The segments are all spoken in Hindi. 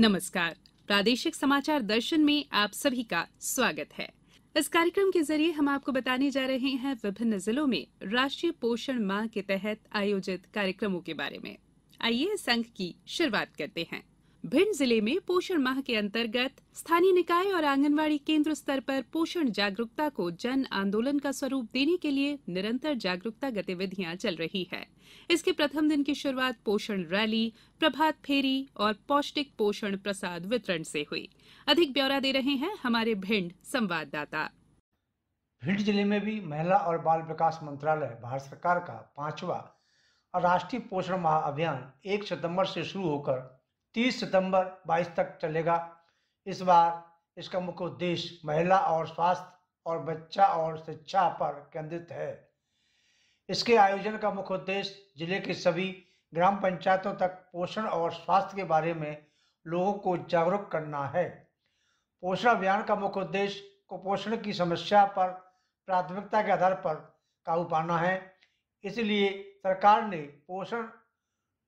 नमस्कार प्रादेशिक समाचार दर्शन में आप सभी का स्वागत है इस कार्यक्रम के जरिए हम आपको बताने जा रहे हैं विभिन्न जिलों में राष्ट्रीय पोषण माह के तहत आयोजित कार्यक्रमों के बारे में आइए इस अंक की शुरुआत करते हैं भिंड जिले में पोषण माह के अंतर्गत स्थानीय निकाय और आंगनवाड़ी केंद्र स्तर पर पोषण जागरूकता को जन आंदोलन का स्वरूप देने के लिए निरंतर जागरूकता गतिविधियां चल रही है इसके प्रथम दिन की शुरुआत पोषण रैली प्रभात फेरी और पौष्टिक पोषण प्रसाद वितरण से हुई अधिक ब्यौरा दे रहे हैं हमारे भिंड संवाददाता भिंड जिले में भी महिला और बाल विकास मंत्रालय भारत सरकार का पांचवा राष्ट्रीय पोषण माह अभियान एक सितंबर से शुरू होकर 30 सितंबर 22 तक चलेगा इस बार इसका मुख्य उद्देश्य महिला और स्वास्थ्य और बच्चा और शिक्षा पर केंद्रित है इसके आयोजन का मुख्य उद्देश्य जिले के सभी ग्राम पंचायतों तक पोषण और स्वास्थ्य के बारे में लोगों को जागरूक करना है पोषण अभियान का मुख्य उद्देश्य कुपोषण की समस्या पर प्राथमिकता के आधार पर काबू पाना है इसलिए सरकार ने पोषण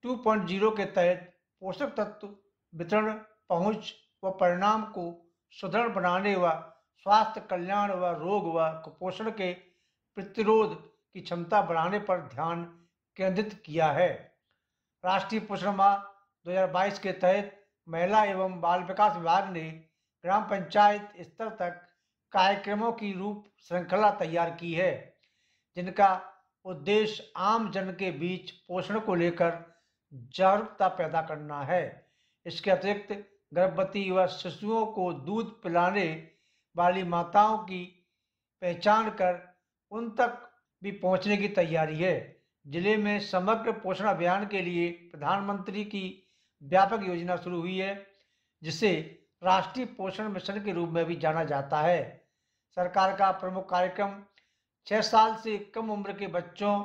2.0 के तहत पोषक तत्व वितरण पहुंच व परिणाम को सुदृढ़ बनाने व स्वास्थ्य कल्याण व रोग व कुपोषण के प्रतिरोध की क्षमता बढ़ाने पर ध्यान केंद्रित किया है राष्ट्रीय पोषण माह 2022 के तहत महिला एवं बाल विकास विभाग ने ग्राम पंचायत स्तर तक कार्यक्रमों की रूप श्रृंखला तैयार की है जिनका उद्देश्य आम जन के बीच पोषण को लेकर जागरूकता पैदा करना है इसके अतिरिक्त गर्भवती व शिशुओं को दूध पिलाने वाली माताओं की पहचान कर उन तक भी पहुंचने की तैयारी है जिले में समग्र पोषण अभियान के लिए प्रधानमंत्री की व्यापक योजना शुरू हुई है जिसे राष्ट्रीय पोषण मिशन के रूप में भी जाना जाता है सरकार का प्रमुख कार्यक्रम छः साल से कम उम्र के बच्चों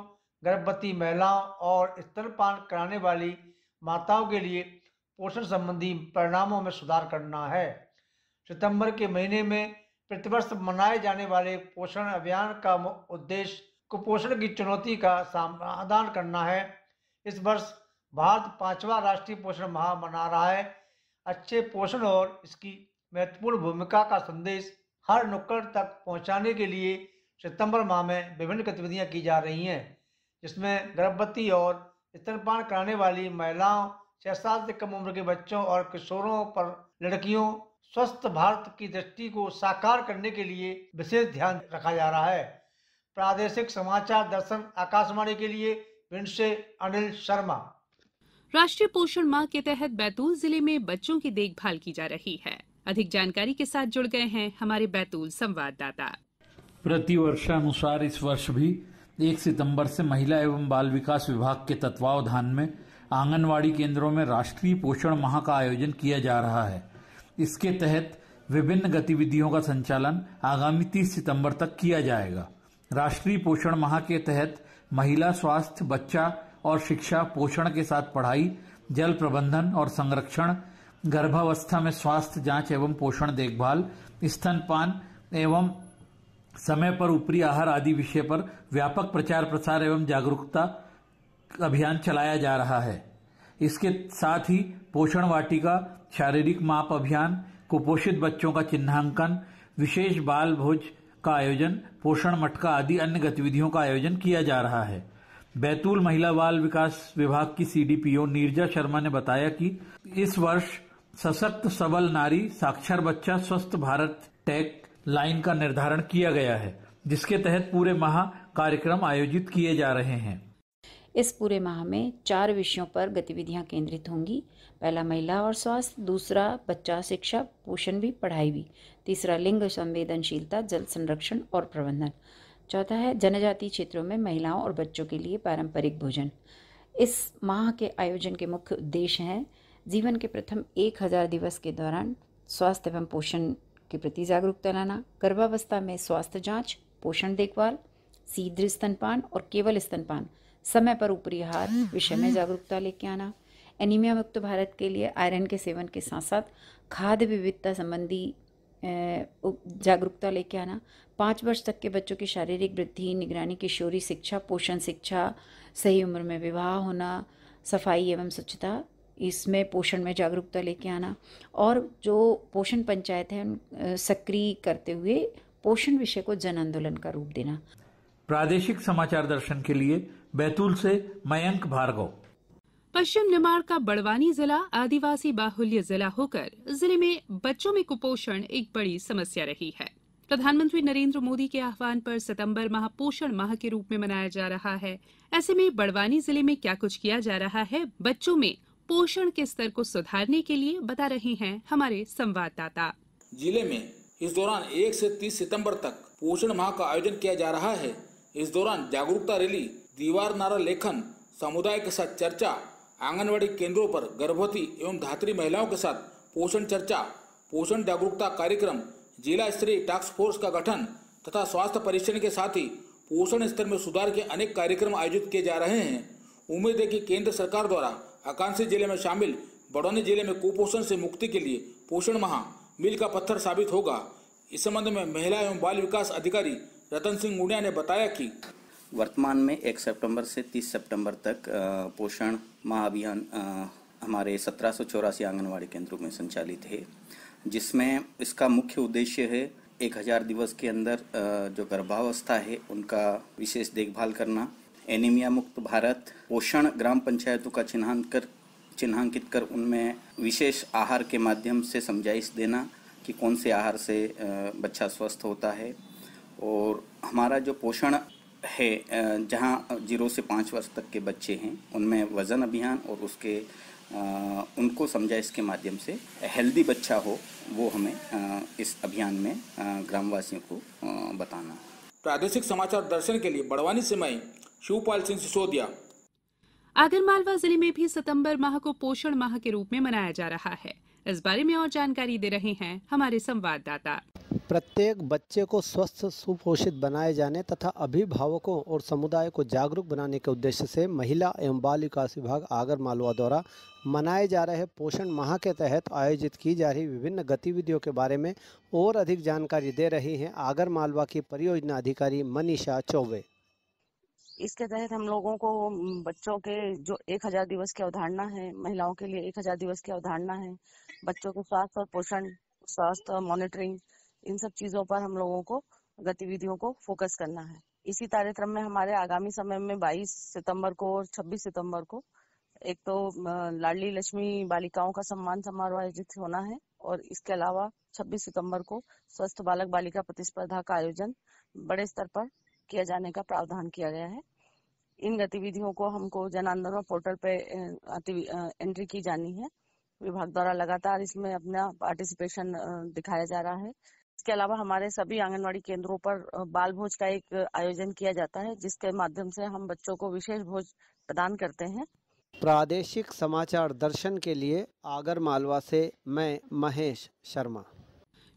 गर्भवती महिलाओं और स्तनपान कराने वाली माताओं के लिए पोषण संबंधी परिणामों में सुधार करना है सितंबर के महीने में प्रतिवर्ष मनाए जाने वाले पोषण अभियान का उद्देश्य कुपोषण की चुनौती का समाधान करना है इस वर्ष भारत पांचवा राष्ट्रीय पोषण माह मना रहा है अच्छे पोषण और इसकी महत्वपूर्ण भूमिका का संदेश हर नुक्कड़ तक पहुंचाने के लिए सितंबर माह में विभिन्न गतिविधियां की जा रही हैं जिसमें गर्भवती और स्तनपान कराने वाली महिलाओं छह साल से कम उम्र के बच्चों और किशोरों पर लड़कियों स्वस्थ भारत की दृष्टि को साकार करने के लिए विशेष ध्यान रखा जा रहा है प्रादेशिक समाचार दर्शन आकाशवाणी के लिए भिंड से अनिल शर्मा राष्ट्रीय पोषण माह के तहत बैतूल जिले में बच्चों की देखभाल की जा रही है अधिक जानकारी के साथ जुड़ गए हैं हमारे बैतूल संवाददाता प्रतिवर्षानुसार इस वर्ष भी एक सितंबर से महिला एवं बाल विकास विभाग के तत्वावधान में आंगनवाड़ी केंद्रों में राष्ट्रीय पोषण माह का आयोजन किया जा रहा है इसके तहत विभिन्न गतिविधियों का संचालन आगामी तीस सितंबर तक किया जाएगा राष्ट्रीय पोषण माह के तहत महिला स्वास्थ्य बच्चा और शिक्षा पोषण के साथ पढ़ाई जल प्रबंधन और संरक्षण गर्भावस्था में स्वास्थ्य जांच एवं पोषण देखभाल स्तनपान एवं समय पर ऊपरी आहार आदि विषय पर व्यापक प्रचार प्रसार एवं जागरूकता अभियान चलाया जा रहा है इसके साथ ही पोषण वाटिका शारीरिक माप अभियान कुपोषित बच्चों का चिन्हांकन विशेष बाल भोज का आयोजन पोषण मटका आदि अन्य गतिविधियों का आयोजन किया जा रहा है बैतूल महिला बाल विकास विभाग की सीडीपीओ नीरजा शर्मा ने बताया कि इस वर्ष सशक्त सबल नारी साक्षर बच्चा स्वस्थ भारत टैग लाइन का निर्धारण किया गया है जिसके तहत पूरे माह कार्यक्रम आयोजित किए जा रहे हैं इस पूरे माह में चार विषयों पर गतिविधियां केंद्रित होंगी पहला महिला और स्वास्थ्य दूसरा बच्चा शिक्षा पोषण भी पढ़ाई भी तीसरा लिंग संवेदनशीलता जल संरक्षण और प्रबंधन चौथा है जनजातीय क्षेत्रों में महिलाओं और बच्चों के लिए पारंपरिक भोजन इस माह के आयोजन के मुख्य उद्देश्य हैं जीवन के प्रथम एक हज़ार दिवस के दौरान स्वास्थ्य एवं पोषण के प्रति जागरूकता लाना गर्भावस्था में स्वास्थ्य जांच, पोषण देखभाल सीध्र स्तनपान और केवल स्तनपान समय पर ऊपरी आहार विषय में जागरूकता लेके आना एनीमिया मुक्त भारत के लिए आयरन के सेवन के साथ साथ खाद्य विविधता संबंधी जागरूकता लेके आना पाँच वर्ष तक के बच्चों की शारीरिक वृद्धि निगरानी किशोरी शिक्षा पोषण शिक्षा सही उम्र में विवाह होना सफाई एवं स्वच्छता इसमें पोषण में जागरूकता लेके आना और जो पोषण पंचायत है सक्रिय करते हुए पोषण विषय को जन आंदोलन का रूप देना प्रादेशिक समाचार दर्शन के लिए बैतूल से मयंक भार्गव पश्चिम निमाड़ का बड़वानी जिला आदिवासी बाहुल्य जिला होकर जिले में बच्चों में कुपोषण एक बड़ी समस्या रही है प्रधानमंत्री नरेंद्र मोदी के आह्वान पर सितंबर माह पोषण माह के रूप में मनाया जा रहा है ऐसे में बड़वानी जिले में क्या कुछ किया जा रहा है बच्चों में पोषण के स्तर को सुधारने के लिए बता रहे हैं हमारे संवाददाता जिले में इस दौरान 1 से 30 सितंबर तक पोषण माह का आयोजन किया जा रहा है इस दौरान जागरूकता रैली दीवार नारा लेखन समुदाय के साथ चर्चा आंगनवाड़ी केंद्रों पर गर्भवती एवं धात्री महिलाओं के साथ पोषण चर्चा पोषण जागरूकता कार्यक्रम जिला स्तरीय टास्क फोर्स का गठन तथा स्वास्थ्य परीक्षण के साथ ही पोषण स्तर में सुधार के अनेक कार्यक्रम आयोजित किए जा रहे हैं उम्मीद है कि केंद्र सरकार द्वारा आकांक्षी जिले में शामिल बड़ौनी जिले में कुपोषण से मुक्ति के लिए पोषण माह मील का पत्थर साबित होगा इस संबंध में महिला एवं बाल विकास अधिकारी रतन सिंह गुड़िया ने बताया कि वर्तमान में 1 सितंबर से 30 सितंबर तक पोषण माह अभियान हमारे सत्रह सौ चौरासी आंगनबाड़ी केंद्रों में संचालित है जिसमें इसका मुख्य उद्देश्य है एक हजार दिवस के अंदर जो गर्भावस्था है उनका विशेष देखभाल करना एनीमिया मुक्त भारत पोषण ग्राम पंचायतों का चिन्हांकर चिन्हांकित कर उनमें विशेष आहार के माध्यम से समझाइश देना कि कौन से आहार से बच्चा स्वस्थ होता है और हमारा जो पोषण है जहाँ जीरो से पाँच वर्ष तक के बच्चे हैं उनमें वज़न अभियान और उसके उनको समझाइश के माध्यम से हेल्दी बच्चा हो वो हमें इस अभियान में ग्रामवासियों को बताना प्रादेशिक समाचार दर्शन के लिए बड़वानी से मैं शिवपाल सिंह सिसोदिया आगरमालवा जिले में भी सितंबर माह को पोषण माह के रूप में मनाया जा रहा है इस बारे में और जानकारी दे रहे हैं हमारे संवाददाता प्रत्येक बच्चे को स्वस्थ सुपोषित बनाए जाने तथा अभिभावकों और समुदाय को जागरूक बनाने के उद्देश्य से महिला एवं बाल विकास विभाग आगर मालवा द्वारा मनाए जा रहे पोषण माह के तहत आयोजित की जा रही विभिन्न गतिविधियों के बारे में और अधिक जानकारी दे रही हैं आगर मालवा की परियोजना अधिकारी मनीषा चौबे इसके तहत हम लोगों को बच्चों के जो एक हजार दिवस की अवधारणा है महिलाओं के लिए एक हजार दिवस की अवधारणा है बच्चों के स्वास्थ्य और पोषण स्वास्थ्य और मॉनिटरिंग इन सब चीजों पर हम लोगों को गतिविधियों को फोकस करना है इसी कार्यक्रम में हमारे आगामी समय में 22 सितंबर को और 26 सितंबर को एक तो लाडली लक्ष्मी बालिकाओं का सम्मान समारोह आयोजित होना है और इसके अलावा 26 सितंबर को स्वस्थ बालक बालिका प्रतिस्पर्धा का आयोजन बड़े स्तर पर किए जाने का प्रावधान किया गया है इन गतिविधियों को हमको जन आंदोलन पोर्टल पे एंट्री की जानी है विभाग द्वारा लगातार इसमें अपना पार्टिसिपेशन दिखाया जा रहा है इसके अलावा हमारे सभी आंगनवाड़ी केंद्रों पर बाल भोज का एक आयोजन किया जाता है जिसके माध्यम से हम बच्चों को विशेष भोज प्रदान करते हैं प्रादेशिक समाचार दर्शन के लिए आगर मालवा से मैं महेश शर्मा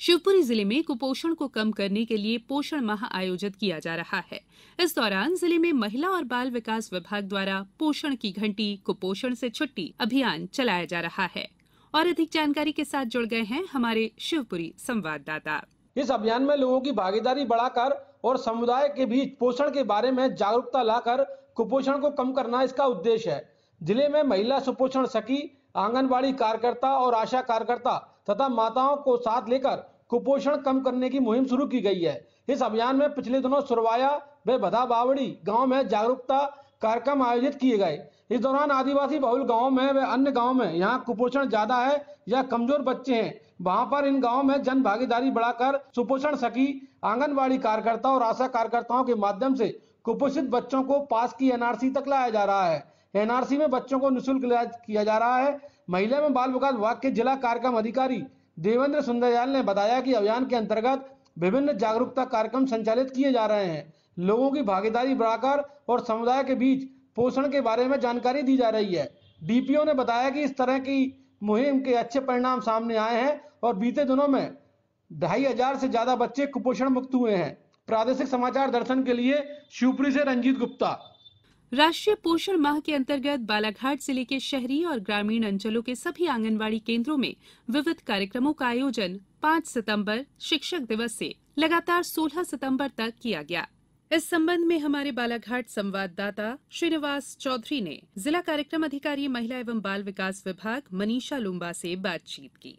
शिवपुरी जिले में कुपोषण को कम करने के लिए पोषण माह आयोजित किया जा रहा है इस दौरान जिले में महिला और बाल विकास विभाग द्वारा पोषण की घंटी कुपोषण से छुट्टी अभियान चलाया जा रहा है और अधिक जानकारी के साथ जुड़ गए हैं हमारे शिवपुरी संवाददाता इस अभियान में लोगों की भागीदारी बढ़ाकर और समुदाय के बीच पोषण के बारे में जागरूकता लाकर कुपोषण को कम करना इसका उद्देश्य है जिले में महिला सुपोषण सखी आंगनबाड़ी कार्यकर्ता और आशा कार्यकर्ता तथा माताओं को साथ लेकर कुपोषण कम करने की मुहिम शुरू की गई है इस अभियान में पिछले दिनों सुरवाया व भदा बावड़ी गाँव में जागरूकता कार्यक्रम आयोजित किए गए इस दौरान आदिवासी बहुल गाँव में व अन्य गाँव में यहाँ कुपोषण ज्यादा है या कमजोर बच्चे हैं वहाँ पर इन गाँव में जन भागीदारी बढ़ाकर सुपोषण सखी आंगनबाड़ी कार्यकर्ता और आशा कार्यकर्ताओं के माध्यम से कुपोषित बच्चों को पास की एनआरसी तक लाया जा रहा है एनआरसी में बच्चों को निःशुल्क इलाज किया जा रहा है महिला एवं बाल विकास विभाग के जिला कार्यक्रम अधिकारी देवेंद्र सुंदरयाल ने बताया कि अभियान के अंतर्गत विभिन्न जागरूकता कार्यक्रम संचालित किए जा रहे हैं लोगों की भागीदारी बढ़ाकर और समुदाय के बीच पोषण के बारे में जानकारी दी जा रही है डीपीओ ने बताया कि इस तरह की मुहिम के अच्छे परिणाम सामने आए हैं और बीते दिनों में ढाई हजार से ज्यादा बच्चे कुपोषण मुक्त हुए हैं प्रादेशिक समाचार दर्शन के लिए शिवपुरी से रंजीत गुप्ता राष्ट्रीय पोषण माह के अंतर्गत बालाघाट जिले के शहरी और ग्रामीण अंचलों के सभी आंगनबाड़ी केंद्रों में विविध कार्यक्रमों का आयोजन 5 सितम्बर शिक्षक दिवस से लगातार सोलह सितम्बर तक किया गया इस संबंध में हमारे बालाघाट संवाददाता श्रीनिवास चौधरी ने जिला कार्यक्रम अधिकारी महिला एवं बाल विकास विभाग मनीषा लुम्बा से बातचीत की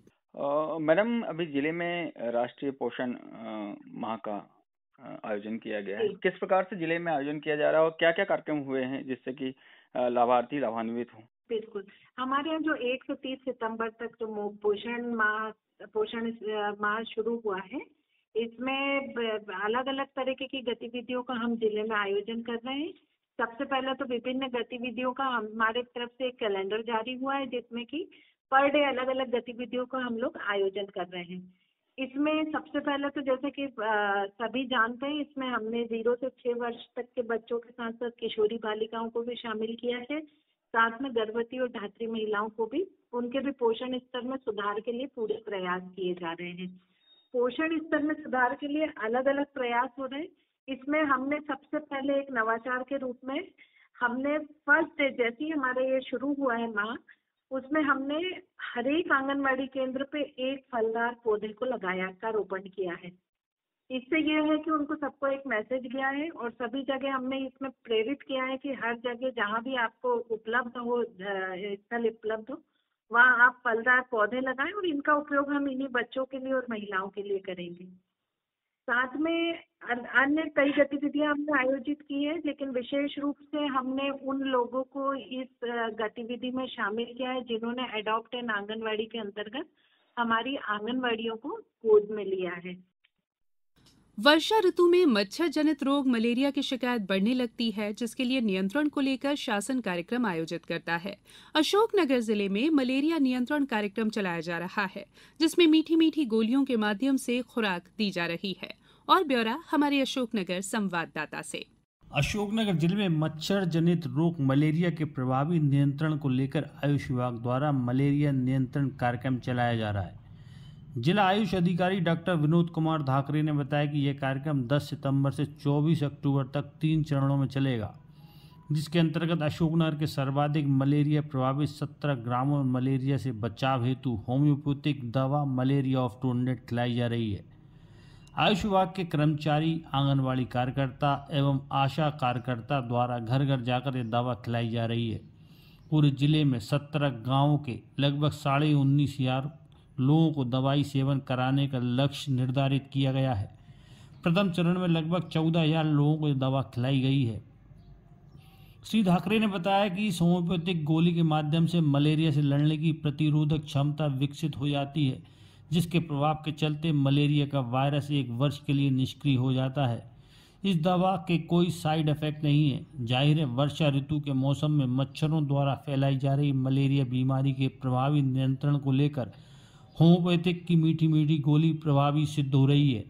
मैडम अभी जिले में राष्ट्रीय पोषण माह का आयोजन किया गया है किस प्रकार से जिले में आयोजन किया जा रहा है और क्या क्या कार्यक्रम हुए हैं जिससे कि लाभार्थी लाभान्वित हों बिल्कुल हमारे यहाँ जो एक से तीस सितंबर तक जो पोषण माह पोषण माह शुरू हुआ है इसमें अलग अलग तरीके की गतिविधियों का हम जिले में आयोजन कर रहे हैं सबसे पहले तो विभिन्न गतिविधियों का हमारे तरफ से एक कैलेंडर जारी हुआ है जिसमें कि पर डे अलग अलग गतिविधियों का हम लोग आयोजन कर रहे हैं इसमें सबसे पहले तो जैसे कि सभी जानते हैं इसमें हमने जीरो से छह वर्ष तक के बच्चों के साथ साथ किशोरी बालिकाओं को भी शामिल किया है साथ में गर्भवती और धात्री महिलाओं को भी उनके भी पोषण स्तर में सुधार के लिए पूरे प्रयास किए जा रहे हैं पोषण स्तर में सुधार के लिए अलग अलग प्रयास हो रहे हैं इसमें हमने सबसे पहले एक नवाचार के रूप में हमने फर्स्ट डे जैसे ही हमारा ये शुरू हुआ है माह उसमें हमने हरेक आंगनबाड़ी केंद्र पे एक फलदार पौधे को लगाया का रोपण किया है इससे यह है कि उनको सबको एक मैसेज गया है और सभी जगह हमने इसमें प्रेरित किया है कि हर जगह जहाँ भी आपको उपलब्ध हो स्थल उपलब्ध हो वहाँ आप फलदार पौधे लगाएं और इनका उपयोग हम इन्हीं बच्चों के लिए और महिलाओं के लिए करेंगे साथ में अन्य कई गतिविधियां हमने आयोजित की है लेकिन विशेष रूप से हमने उन लोगों को इस गतिविधि में शामिल किया है जिन्होंने एडॉप्ट एंड आंगनवाड़ी के अंतर्गत हमारी आंगनवाड़ियों को गोद में लिया है वर्षा ऋतु में मच्छर जनित रोग मलेरिया की शिकायत बढ़ने लगती है जिसके लिए नियंत्रण को लेकर शासन कार्यक्रम आयोजित करता है अशोकनगर जिले में मलेरिया नियंत्रण कार्यक्रम चलाया जा रहा है जिसमें मीठी मीठी गोलियों के माध्यम से खुराक दी जा रही है और ब्यौरा हमारे अशोकनगर संवाददाता से अशोकनगर जिले में मच्छर जनित रोग मलेरिया के प्रभावी नियंत्रण को लेकर आयुष विभाग द्वारा मलेरिया नियंत्रण कार्यक्रम चलाया जा रहा है जिला आयुष अधिकारी डॉक्टर विनोद कुमार धाकरे ने बताया कि यह कार्यक्रम 10 सितंबर से 24 अक्टूबर तक तीन चरणों में चलेगा जिसके अंतर्गत अशोकनगर के सर्वाधिक मलेरिया प्रभावित सत्रह ग्रामों में मलेरिया से बचाव हेतु होम्योपैथिक दवा मलेरिया ऑफ टू हंड्रेड खिलाई जा रही है आयुष विभाग के कर्मचारी आंगनबाड़ी कार्यकर्ता एवं आशा कार्यकर्ता द्वारा घर घर जाकर यह दवा खिलाई जा रही है पूरे जिले में सत्रह गाँवों के लगभग साढ़े उन्नीस हजार लोगों को दवाई सेवन कराने का लक्ष्य निर्धारित किया गया है प्रथम चरण में लगभग चौदह हजार लोगों को दवा खिलाई गई है श्री ठाकरे ने बताया कि इस होम्योपैथिक गोली के माध्यम से मलेरिया से लड़ने की प्रतिरोधक क्षमता विकसित हो जाती है जिसके प्रभाव के चलते मलेरिया का वायरस एक वर्ष के लिए निष्क्रिय हो जाता है इस दवा के कोई साइड इफेक्ट नहीं है जाहिर है वर्षा ऋतु के मौसम में मच्छरों द्वारा फैलाई जा रही मलेरिया बीमारी के प्रभावी नियंत्रण को लेकर होम्योपैथिक की मीठी मीठी गोली प्रभावी सिद्ध हो रही है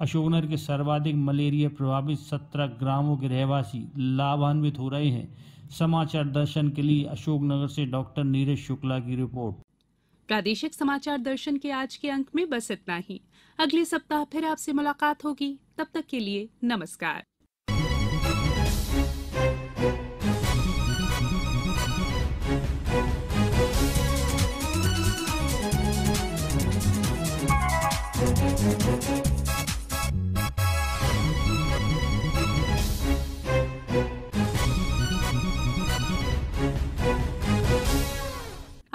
अशोकनगर के सर्वाधिक मलेरिया प्रभावित सत्रह ग्रामों के रहवासी लाभान्वित हो रहे हैं समाचार दर्शन के लिए अशोकनगर से डॉक्टर नीरज शुक्ला की रिपोर्ट प्रादेशिक समाचार दर्शन के आज के अंक में बस इतना ही अगले सप्ताह फिर आपसे मुलाकात होगी तब तक के लिए नमस्कार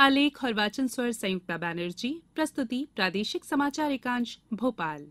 आलेख और वाचन स्वर संयुक्ता बैनर्जी प्रस्तुति प्रादेशिक समाचार एकांश भोपाल